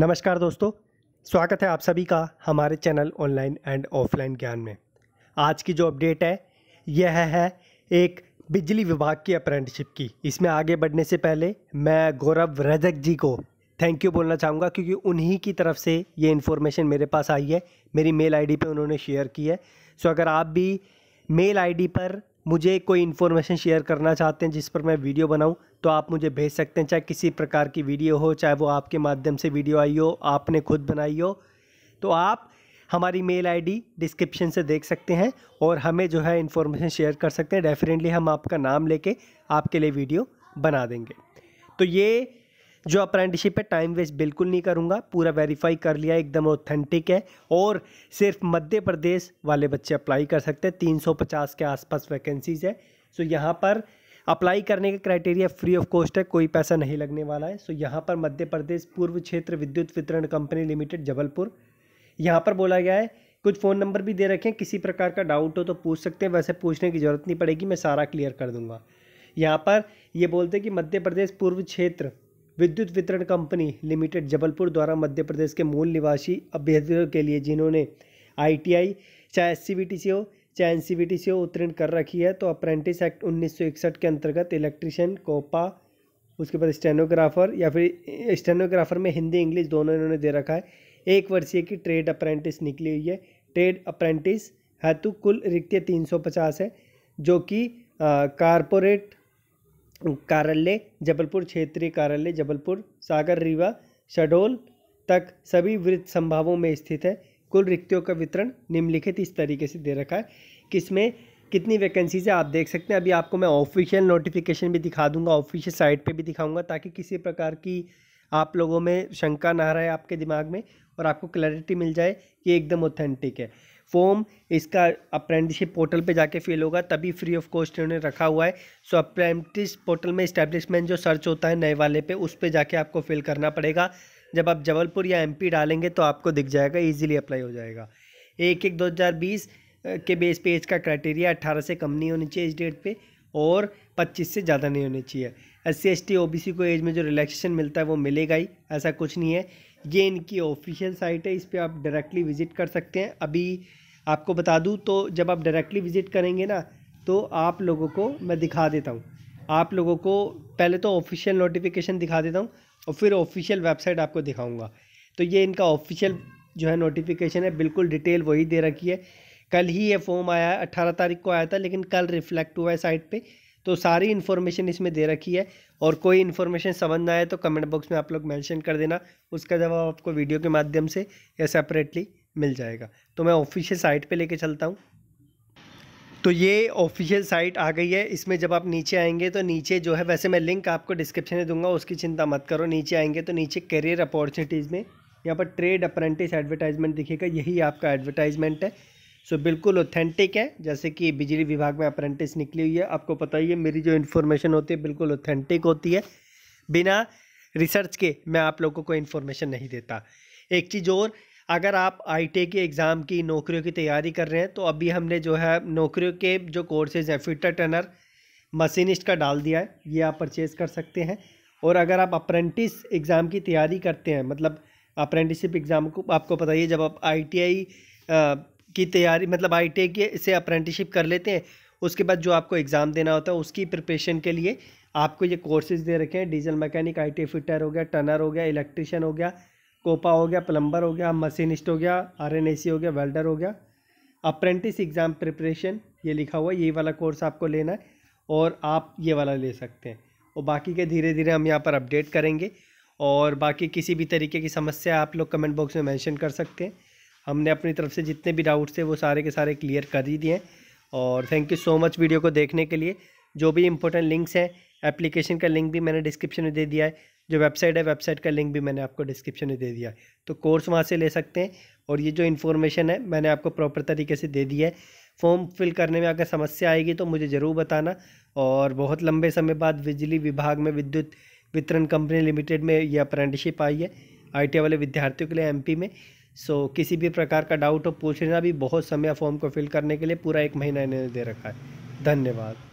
नमस्कार दोस्तों स्वागत है आप सभी का हमारे चैनल ऑनलाइन एंड ऑफलाइन ज्ञान में आज की जो अपडेट है यह है एक बिजली विभाग की अप्रेंटिसिप की इसमें आगे बढ़ने से पहले मैं गौरव रजक जी को थैंक यू बोलना चाहूँगा क्योंकि उन्हीं की तरफ से ये इन्फॉर्मेशन मेरे पास आई है मेरी मेल आईडी पे उन्होंने शेयर की है सो अगर आप भी मेल आईडी पर मुझे कोई इन्फॉर्मेशन शेयर करना चाहते हैं जिस पर मैं वीडियो बनाऊँ तो आप मुझे भेज सकते हैं चाहे किसी प्रकार की वीडियो हो चाहे वो आपके माध्यम से वीडियो आई हो आपने खुद बनाई हो तो आप हमारी मेल आईडी डिस्क्रिप्शन से देख सकते हैं और हमें जो है इन्फॉर्मेशन शेयर कर सकते हैं डेफिनेटली हम आपका नाम लेके आपके लिए वीडियो बना देंगे तो ये जो अप्रेंटिशिप है टाइम वेस्ट बिल्कुल नहीं करूँगा पूरा वेरीफाई कर लिया एकदम ऑथेंटिक है और सिर्फ मध्य प्रदेश वाले बच्चे अप्लाई कर सकते हैं 350 के आसपास वैकेंसीज़ है सो यहाँ पर अप्लाई करने का क्राइटेरिया फ्री ऑफ कॉस्ट है कोई पैसा नहीं लगने वाला है सो यहाँ पर मध्य प्रदेश पूर्व क्षेत्र विद्युत वितरण कंपनी लिमिटेड जबलपुर यहाँ पर बोला गया है कुछ फ़ोन नंबर भी दे रखे हैं किसी प्रकार का डाउट हो तो पूछ सकते हैं वैसे पूछने की ज़रूरत नहीं पड़ेगी मैं सारा क्लियर कर दूंगा यहाँ पर ये बोलते हैं कि मध्य प्रदेश पूर्व क्षेत्र विद्युत वितरण कंपनी लिमिटेड जबलपुर द्वारा मध्य प्रदेश के मूल निवासी अभ्यर्थियों के लिए जिन्होंने आईटीआई चाहे एससीबीटीसी हो चाहे एन से उत्तीर्ण कर रखी है तो अप्रेंटिस एक्ट 1961 के अंतर्गत इलेक्ट्रिशियन कोपा उसके बाद स्टेनोग्राफर या फिर स्टेनोग्राफर में हिंदी इंग्लिश दोनों इन्होंने दे रखा है एक वर्षीय की ट्रेड अप्रेंटिस निकली हुई है ट्रेड अप्रेंटिस हेतु कुल रिक्त तीन सौ पचास है जो कि कारपोरेट कार्यालय जबलपुर क्षेत्रीय कार्यालय जबलपुर सागर रीवा शडोल तक सभी वृत्त संभावों में स्थित है कुल रिक्तियों का वितरण निम्नलिखित इस तरीके से दे रखा है कि इसमें कितनी वैकेंसीज है आप देख सकते हैं अभी आपको मैं ऑफिशियल नोटिफिकेशन भी दिखा दूंगा ऑफिशियल साइट पे भी दिखाऊंगा ताकि किसी प्रकार की आप लोगों में शंका ना रहे आपके दिमाग में और आपको क्लैरिटी मिल जाए कि एकदम ऑथेंटिक है फॉर्म इसका अप्रेंटिसशिप पोर्टल पे जाके फिल होगा तभी फ्री ऑफ कॉस्ट इन्होंने रखा हुआ है सो अप्रेंटिस पोर्टल में इस्टेब्लिशमेंट जो सर्च होता है नए वाले पे उस पर जाके आपको फिल करना पड़ेगा जब आप जबलपुर या एमपी डालेंगे तो आपको दिख जाएगा इजीली अप्लाई हो जाएगा एक एक दो हज़ार बीस के बेस पे एज का क्राइटेरिया अट्ठारह से कम नहीं होनी चाहिए इस डेट पे और पच्चीस से ज़्यादा नहीं होनी चाहिए S C S T O B C को एज में जो रिलैक्सेशन मिलता है वो मिलेगा ही ऐसा कुछ नहीं है ये इनकी ऑफिशियल साइट है इस पर आप डायरेक्टली विज़िट कर सकते हैं अभी आपको बता दूँ तो जब आप डायरेक्टली विज़िट करेंगे ना तो आप लोगों को मैं दिखा देता हूँ आप लोगों को पहले तो ऑफिशियल नोटिफिकेशन दिखा देता हूँ और फिर ऑफिशियल वेबसाइट आपको दिखाऊंगा तो ये इनका ऑफिशियल जो है नोटिफिकेशन है बिल्कुल डिटेल वही दे रखी है कल ही ये फॉर्म आया है अट्ठारह तारीख को आया था लेकिन कल रिफ्लेक्ट हुआ है साइट पर तो सारी इन्फॉर्मेशन इसमें दे रखी है और कोई इन्फॉर्मेशन समझ ना आए तो कमेंट बॉक्स में आप लोग मैंशन कर देना उसका जवाब आपको वीडियो के माध्यम से या सेपरेटली मिल जाएगा तो मैं ऑफिशियल साइट पे लेके चलता हूँ तो ये ऑफिशियल साइट आ गई है इसमें जब आप नीचे आएंगे तो नीचे जो है वैसे मैं लिंक आपको डिस्क्रिप्शन में दूंगा उसकी चिंता मत करो नीचे आएंगे तो नीचे करियर अपॉर्चुनिटीज़ में यहाँ पर ट्रेड अप्रेंटिस एडवर्टाइजमेंट दिखेगा यही आपका एडवर्टाइजमेंट है सो बिल्कुल ऑथेंटिक है जैसे कि बिजली विभाग में अप्रेंटिस निकली हुई है आपको पता ही है मेरी जो इन्फॉर्मेशन होती है बिल्कुल ऑथेंटिक होती है बिना रिसर्च के मैं आप लोगों को इन्फॉर्मेशन नहीं देता एक चीज़ और अगर आप आईटी के एग्ज़ाम की नौकरियों की तैयारी कर रहे हैं तो अभी हमने जो है नौकरियों के जो कोर्सेज़ हैं फिटर टनर मशीनिस्ट का डाल दिया है ये आप परचेज़ कर सकते हैं और अगर आप अप्रेंटिस एग्ज़ाम की तैयारी करते हैं मतलब अप्रेंटिसशिप एग्ज़ाम को आपको पता ही है जब आप आई की तैयारी मतलब आई के से अप्रेंटिसशिप कर लेते हैं उसके बाद जो आपको एग्ज़ाम देना होता है उसकी प्रिपरेशन के लिए आपको ये कोर्सेज़ दे रखे हैं डीजल मैकेनिक आई फिटर हो गया टनर हो गया इलेक्ट्रिशियन हो गया कोपा हो गया प्लम्बर हो गया मशीनिस्ट हो गया आर हो गया वेल्डर हो गया अप्रेंटिस एग्ज़ाम प्रिपरेशन ये लिखा हुआ है ये वाला कोर्स आपको लेना है और आप ये वाला ले सकते हैं और बाकी के धीरे धीरे हम यहाँ पर अपडेट करेंगे और बाकी किसी भी तरीके की समस्या आप लोग कमेंट बॉक्स में मैंशन कर सकते हैं हमने अपनी तरफ से जितने भी डाउट्स थे वो सारे के सारे क्लियर कर ही दिए हैं और thank you so much video को देखने के लिए जो भी इम्पोर्टेंट लिंक्स हैं एप्लीकेशन का लिंक भी मैंने डिस्क्रिप्शन में दे दिया है जो वेबसाइट है वेबसाइट का लिंक भी मैंने आपको डिस्क्रिप्शन में दे दिया है तो कोर्स वहाँ से ले सकते हैं और ये जो इन्फॉर्मेशन है मैंने आपको प्रॉपर तरीके से दे दी है फॉर्म फिल करने में अगर समस्या आएगी तो मुझे ज़रूर बताना और बहुत लंबे समय बाद बिजली विभाग में विद्युत वितरण कंपनी लिमिटेड में ये अप्रेंटिसशिप आई है आई वाले विद्यार्थियों के लिए एम में सो so, किसी भी प्रकार का डाउट हो पूछ लेना भी बहुत समय फॉर्म को फिल करने के लिए पूरा एक महीना इन्होंने दे रखा है धन्यवाद